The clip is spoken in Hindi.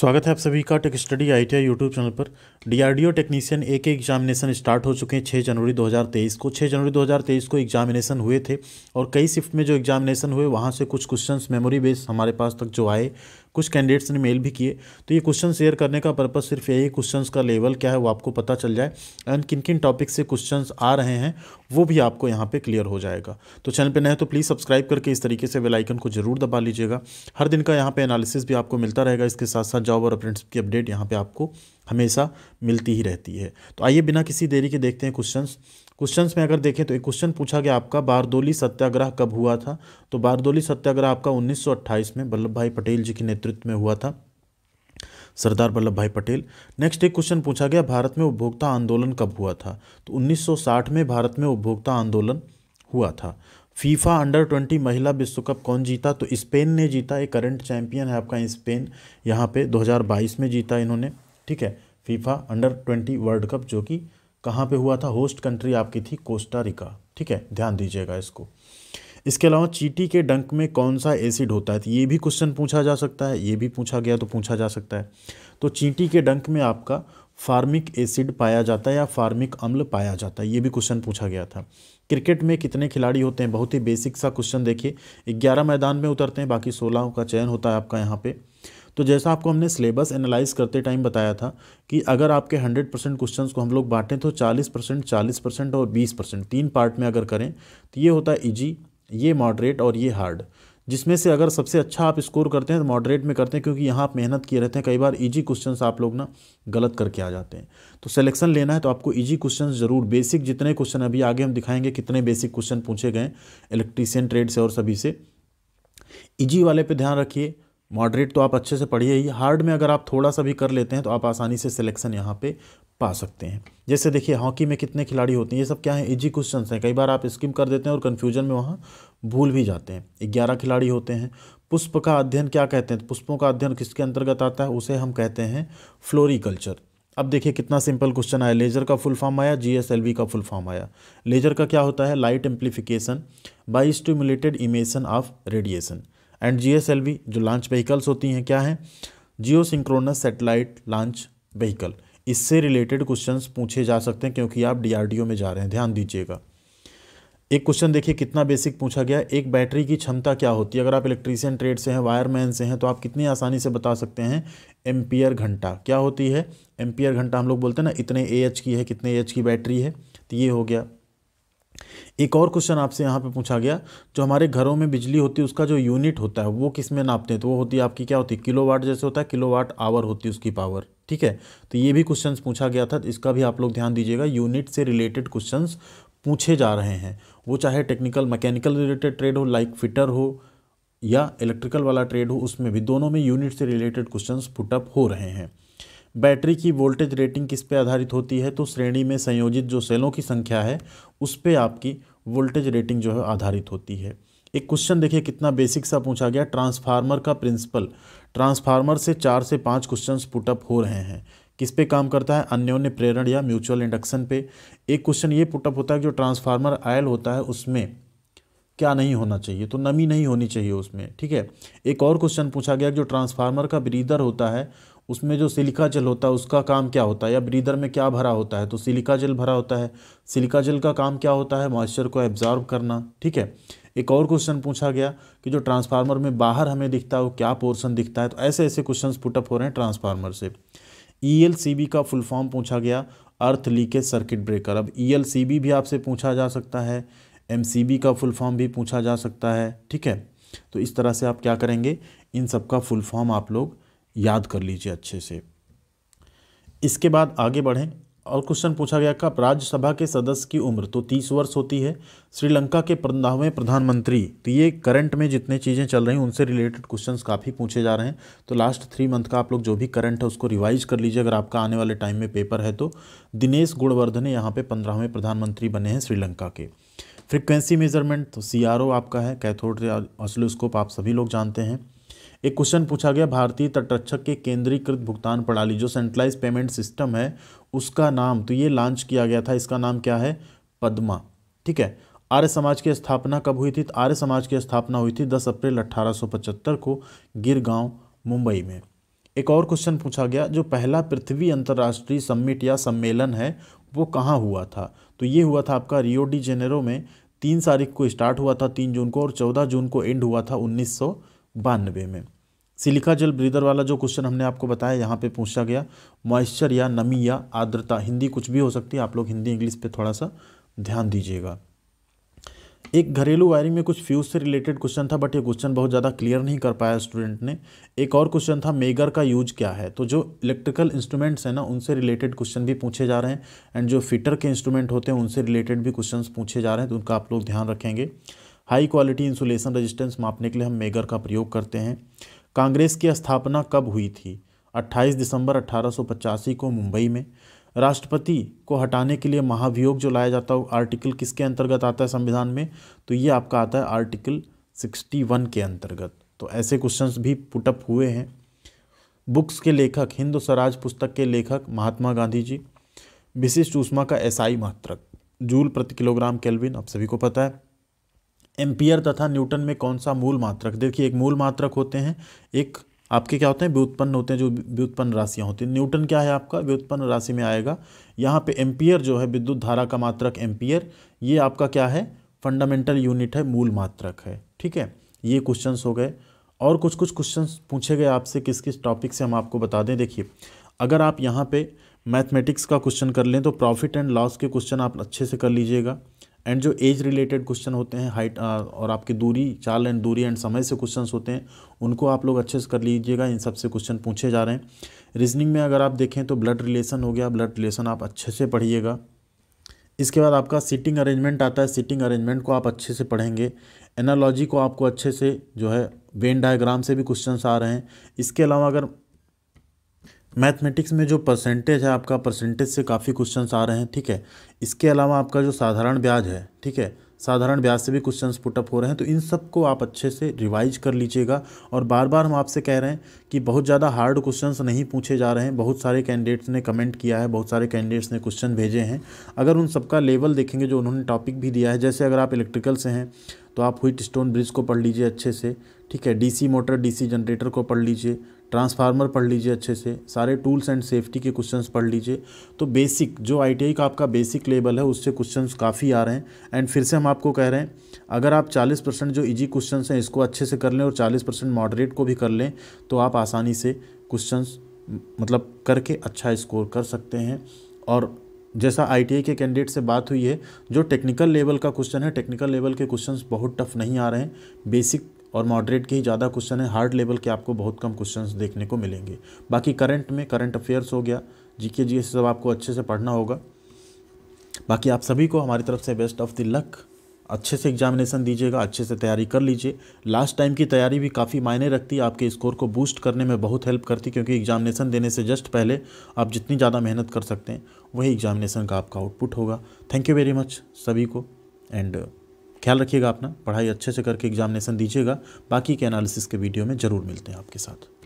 स्वागत है आप सभी का tech study I T YouTube channel पर डीआरडीओ टेक्नीशियन एक के एग्जामिनेशन स्टार्ट हो चुके हैं छः जनवरी 2023 को 6 जनवरी 2023 को एग्जामिनेशन हुए थे और कई शिफ्ट में जो एग्जामिनेशन हुए वहाँ से कुछ क्वेश्चंस मेमोरी बेस हमारे पास तक जो आए कुछ कैंडिडेट्स ने मेल भी किए तो ये क्वेश्चन शेयर करने का पर्पज़ सिर्फ यही क्वेश्चंस का लेवल क्या है वो आपको पता चल जाए एंड किन किन टॉपिक से क्वेश्चन आ रहे हैं वो भी आपको यहाँ पर क्लियर हो जाएगा तो चैनल पर नए तो प्लीज़ सब्सक्राइब करके इस तरीके से वेलाइकन को जरूर दबा लीजिएगा हर दिन का यहाँ पर एनालिसिस भी आपको मिलता रहेगा इसके साथ साथ जॉब और अपडेट्स की अपडेट यहाँ पर आपको हमेशा मिलती ही रहती है तो आइए बिना किसी देरी के देखते हैं क्वेश्चंस क्वेश्चंस में अगर देखें तो एक क्वेश्चन पूछा गया आपका बारदोली सत्याग्रह कब हुआ था तो बारदोली सत्याग्रह आपका 1928 में वल्लभ भाई पटेल जी के नेतृत्व में हुआ था सरदार वल्लभ भाई पटेल नेक्स्ट एक क्वेश्चन पूछा गया भारत में उपभोक्ता आंदोलन कब हुआ था तो 1960 में भारत में उपभोक्ता आंदोलन हुआ था फीफा अंडर ट्वेंटी महिला विश्व कप कौन जीता तो स्पेन ने जीता एक करंट चैंपियन है आपका स्पेन यहाँ पे 2022 में जीता इन्होंने ठीक है FIFA under twenty world cup जो कि कहाँ पे हुआ था होस्ट कंट्री आपकी थी कोस्टा रिका ठीक है ध्यान दीजिएगा इसको इसके अलावा चीटी के डंक में कौन सा एसिड होता है तो ये भी क्वेश्चन पूछा जा सकता है ये भी पूछा गया तो पूछा जा सकता है तो चीटी के डंक में आपका फार्मिक एसिड पाया जाता है या फार्मिक अम्ल पाया जाता है ये भी क्वेश्चन पूछा गया था क्रिकेट में कितने खिलाड़ी होते हैं बहुत ही बेसिक सा क्वेश्चन देखिए ग्यारह मैदान में उतरते हैं बाकी सोलह का चयन होता है आपका यहाँ पे तो जैसा आपको हमने सिलेबस एनालाइज करते टाइम बताया था कि अगर आपके 100 परसेंट क्वेश्चन को हम लोग बांटें तो 40 परसेंट चालीस परसेंट और 20 परसेंट तीन पार्ट में अगर करें तो ये होता है ईजी ये मॉडरेट और ये हार्ड जिसमें से अगर सबसे अच्छा आप स्कोर करते हैं तो मॉडरेट में करते हैं क्योंकि यहाँ आप मेहनत किए रहते हैं कई बार इजी क्वेश्चन आप लोग ना गलत करके आ जाते हैं तो सिलेक्शन लेना है तो आपको इजी क्वेश्चन जरूर बेसिक जितने क्वेश्चन अभी आगे हम दिखाएंगे कितने बेसिक क्वेश्चन पूछे गए इलेक्ट्रीशियन ट्रेड से और सभी से इजी वाले पे ध्यान रखिए मॉडरेट तो आप अच्छे से पढ़िए ही हार्ड में अगर आप थोड़ा सा भी कर लेते हैं तो आप आसानी से सिलेक्शन यहाँ पे पा सकते हैं जैसे देखिए हॉकी में कितने खिलाड़ी होते हैं ये सब क्या है इजी क्वेश्चन हैं कई बार आप स्किम कर देते हैं और कन्फ्यूजन में वहाँ भूल भी जाते हैं ग्यारह खिलाड़ी होते हैं पुष्प का अध्ययन क्या कहते हैं पुष्पों का अध्ययन किसके अंतर्गत आता है उसे हम कहते हैं फ्लोरिकल्चर अब देखिए कितना सिंपल क्वेश्चन आया लेज़र का फुल फॉर्म आया जीएसएलवी का फुल फॉर्म आया लेज़र का क्या होता है light amplification by stimulated emission of radiation and जी जो लॉन्च व्हीकल्स होती हैं क्या हैं geosynchronous satellite launch vehicle इससे रिलेटेड क्वेश्चंस पूछे जा सकते हैं क्योंकि आप डीआरडीओ में जा रहे हैं ध्यान दीजिएगा एक क्वेश्चन देखिए कितना बेसिक पूछा गया एक बैटरी की क्षमता क्या होती है अगर आप इलेक्ट्रीशियन ट्रेड से हैं वायरमैन से हैं तो आप कितनी आसानी से बता सकते हैं एम्पियर घंटा क्या होती है एम्पियर घंटा हम लोग बोलते हैं ना इतने ए की है कितने ए की बैटरी है तो ये हो गया एक और क्वेश्चन आपसे यहाँ पे पूछा गया जो हमारे घरों में बिजली होती है उसका जो यूनिट होता है वो किस में नापते हैं तो वो होती है आपकी क्या होती है वाट जैसे होता है वाट आवर होती है उसकी पावर ठीक है तो ये भी क्वेश्चन पूछा गया था इसका भी आप लोग ध्यान दीजिएगा यूनिट से रिलेटेड क्वेश्चन पूछे जा रहे हैं वो चाहे टेक्निकल मैकेनिकल रिलेटेड ट्रेड हो लाइक फिटर हो या इलेक्ट्रिकल वाला ट्रेड हो उसमें भी दोनों में यूनिट से रिलेटेड क्वेश्चन पुटअप हो रहे हैं बैटरी की वोल्टेज रेटिंग किस पे आधारित होती है तो श्रेणी में संयोजित जो सेलों की संख्या है उस पर आपकी वोल्टेज रेटिंग जो है आधारित होती है एक क्वेश्चन देखिए कितना बेसिक सा पूछा गया ट्रांसफार्मर का प्रिंसिपल ट्रांसफार्मर से चार से पाँच क्वेश्चन पुटअप हो रहे हैं किस पे काम करता है अन्योन्य प्रेरण या म्यूचुअल इंडक्शन पे एक क्वेश्चन ये पुटअप होता है जो ट्रांसफार्मर आयल होता है उसमें क्या नहीं होना चाहिए तो नमी नहीं होनी चाहिए उसमें ठीक है एक और क्वेश्चन पूछा गया जो ट्रांसफार्मर का ब्रीदर होता है उसमें जो सिलिका जल होता है उसका काम क्या होता है या ब्रीदर में क्या भरा होता है तो सिलिका जल भरा होता है सिलिका जल का काम क्या होता है मॉइस्चर को एब्जॉर्ब करना ठीक है एक और क्वेश्चन पूछा गया कि जो ट्रांसफार्मर में बाहर हमें दिखता है वो क्या पोर्शन दिखता है तो ऐसे ऐसे क्वेश्चन पुटअप हो रहे हैं ट्रांसफार्मर से ई e का फुल फॉर्म पूछा गया अर्थ लीकेज सर्किट ब्रेकर अब ई e भी आपसे पूछा जा सकता है एम का फुल फॉर्म भी पूछा जा सकता है ठीक है तो इस तरह से आप क्या करेंगे इन सब का फुल फॉर्म आप लोग याद कर लीजिए अच्छे से इसके बाद आगे बढ़ें और क्वेश्चन पूछा गया कब राज्यसभा के सदस्य की उम्र तो तीस वर्ष होती है श्रीलंका के पंद्रहवें प्रधानमंत्री तो ये करंट में जितने चीज़ें चल रही हैं उनसे रिलेटेड क्वेश्चंस काफ़ी पूछे जा रहे हैं तो लास्ट थ्री मंथ का आप लोग जो भी करंट है उसको रिवाइज कर लीजिए अगर आपका आने वाले टाइम में पेपर है तो दिनेश गुणवर्धन यहाँ पर पंद्रहवें प्रधानमंत्री बने हैं श्रीलंका के फ्रिक्वेंसी मेजरमेंट तो सी आपका है कैथोड ऑसलोस्कोप आप सभी लोग जानते हैं एक क्वेश्चन पूछा गया भारतीय तटरक्षक के केंद्रीकृत भुगतान प्रणाली जो सेंट्रलाइज पेमेंट सिस्टम है उसका नाम तो ये लॉन्च किया गया था इसका नाम क्या है पद्मा ठीक है आर्य समाज की स्थापना कब हुई थी आर्य समाज की स्थापना हुई थी 10 अप्रैल 1875 को गिरगांव मुंबई में एक और क्वेश्चन पूछा गया जो पहला पृथ्वी अंतर्राष्ट्रीय सम्मिट या सम्मेलन है वो कहाँ हुआ था तो ये हुआ था आपका रियो डी जेनेरो में तीन तारीख को स्टार्ट हुआ था तीन जून को और चौदह जून को एंड हुआ था उन्नीस बानवे में सिलिका जल ब्रीदर वाला जो क्वेश्चन हमने आपको बताया यहाँ पे पूछा गया मॉइस्चर या नमी या आर्द्रता हिंदी कुछ भी हो सकती है आप लोग हिंदी इंग्लिश पे थोड़ा सा ध्यान दीजिएगा एक घरेलू वायरिंग में कुछ फ्यूज से रिलेटेड क्वेश्चन था बट ये क्वेश्चन बहुत ज़्यादा क्लियर नहीं कर पाया स्टूडेंट ने एक और क्वेश्चन था मेगर का यूज क्या है तो जो इलेक्ट्रिकल इंस्ट्रूमेंट्स हैं ना उनसे रिलेटेड क्वेश्चन भी पूछे जा रहे हैं एंड जो फिटर के इंस्ट्रूमेंट होते हैं उनसे रिलेटेड भी क्वेश्चन पूछे जा रहे हैं तो उनका आप लोग ध्यान रखेंगे हाई क्वालिटी इंसुलेशन रेजिस्टेंस मापने के लिए हम मेगर का प्रयोग करते हैं कांग्रेस की स्थापना कब हुई थी 28 दिसंबर अठारह को मुंबई में राष्ट्रपति को हटाने के लिए महाभियोग जो लाया जाता है आर्टिकल किसके अंतर्गत आता है संविधान में तो ये आपका आता है आर्टिकल 61 के अंतर्गत तो ऐसे क्वेश्चंस भी पुटअप हुए हैं बुक्स के लेखक हिंद स्वराज पुस्तक के लेखक महात्मा गांधी जी विशिष्ट ऊषमा का एसआई मात्रक जूल प्रति किलोग्राम केल्विन आप सभी को पता है एम्पियर तथा न्यूटन में कौन सा मूल मात्रक देखिए एक मूल मात्रक होते हैं एक आपके क्या होते हैं व्युत्पन्न होते हैं जो व्युत्पन्न राशियाँ होती हैं न्यूटन क्या है आपका व्युत्पन्न राशि में आएगा यहाँ पे एम्पियर जो है विद्युत धारा का मात्रक एम्पियर ये आपका क्या है फंडामेंटल यूनिट है मूल मात्रक है ठीक है ये क्वेश्चन हो गए और कुछ कुछ क्वेश्चन पूछे गए आपसे किस किस टॉपिक से हम आपको बता दें देखिए अगर आप यहाँ पर मैथमेटिक्स का क्वेश्चन कर लें तो प्रॉफिट एंड लॉस के क्वेश्चन आप अच्छे से कर लीजिएगा एंड जो एज रिलेटेड क्वेश्चन होते हैं हाइट और आपकी दूरी चाल एंड दूरी एंड समय से क्वेश्चन होते हैं उनको आप लोग अच्छे से कर लीजिएगा इन सबसे क्वेश्चन पूछे जा रहे हैं रीजनिंग में अगर आप देखें तो ब्लड रिलेशन हो गया ब्लड रिलेशन आप अच्छे से पढ़िएगा इसके बाद आपका सीटिंग अरेंजमेंट आता है सीटिंग अरेंजमेंट को आप अच्छे से पढ़ेंगे एनालॉजी को आपको अच्छे से जो है वेन डायग्राम से भी क्वेश्चन आ रहे हैं इसके अलावा अगर मैथमेटिक्स में जो परसेंटेज है आपका परसेंटेज से काफ़ी क्वेश्चंस आ रहे हैं ठीक है इसके अलावा आपका जो साधारण ब्याज है ठीक है साधारण ब्याज से भी क्वेश्चंस पुटअप हो रहे हैं तो इन सब को आप अच्छे से रिवाइज कर लीजिएगा और बार बार हम आपसे कह रहे हैं कि बहुत ज़्यादा हार्ड क्वेश्चंस नहीं पूछे जा रहे हैं बहुत सारे कैंडिडेट्स ने कमेंट किया है बहुत सारे कैंडिडेट्स ने क्वेश्चन भेजे हैं अगर उन सबका लेवल देखेंगे जो उन्होंने टॉपिक भी दिया है जैसे अगर आप इलेक्ट्रिकल से हैं तो आप हुईट स्टोन ब्रिज को पढ़ लीजिए अच्छे से ठीक है डीसी मोटर डीसी जनरेटर को पढ़ लीजिए ट्रांसफार्मर पढ़ लीजिए अच्छे से सारे टूल्स एंड सेफ्टी के क्वेश्चंस पढ़ लीजिए तो बेसिक जो आईटीआई का आपका बेसिक लेवल है उससे क्वेश्चंस काफ़ी आ रहे हैं एंड फिर से हम आपको कह रहे हैं अगर आप 40 परसेंट जो इजी क्वेश्चंस हैं इसको अच्छे से कर लें और 40 परसेंट मॉडरेट को भी कर लें तो आप आसानी से क्वेश्चन मतलब करके अच्छा स्कोर कर सकते हैं और जैसा आई के कैंडिडेट से बात हुई है जो टेक्निकल लेवल का क्वेश्चन है टेक्निकल लेवल के क्वेश्चन बहुत टफ नहीं आ रहे हैं बेसिक और मॉडरेट के ही ज़्यादा क्वेश्चन है हार्ड लेवल के आपको बहुत कम क्वेश्चन देखने को मिलेंगे बाकी करंट में करंट अफेयर्स हो गया जी के जी सब आपको अच्छे से पढ़ना होगा बाकी आप सभी को हमारी तरफ से बेस्ट ऑफ द लक अच्छे से एग्जामिनेशन दीजिएगा अच्छे से तैयारी कर लीजिए लास्ट टाइम की तैयारी भी काफ़ी मायने रखती है आपके स्कोर को बूस्ट करने में बहुत हेल्प करती क्योंकि एग्जामिनेशन देने से जस्ट पहले आप जितनी ज़्यादा मेहनत कर सकते हैं वही एग्जामिनेशन का आपका आउटपुट होगा थैंक यू वेरी मच सभी को एंड ख्याल रखिएगा अपना पढ़ाई अच्छे से करके एग्जामिनेशन दीजिएगा बाकी के एनालिसिस के वीडियो में ज़रूर मिलते हैं आपके साथ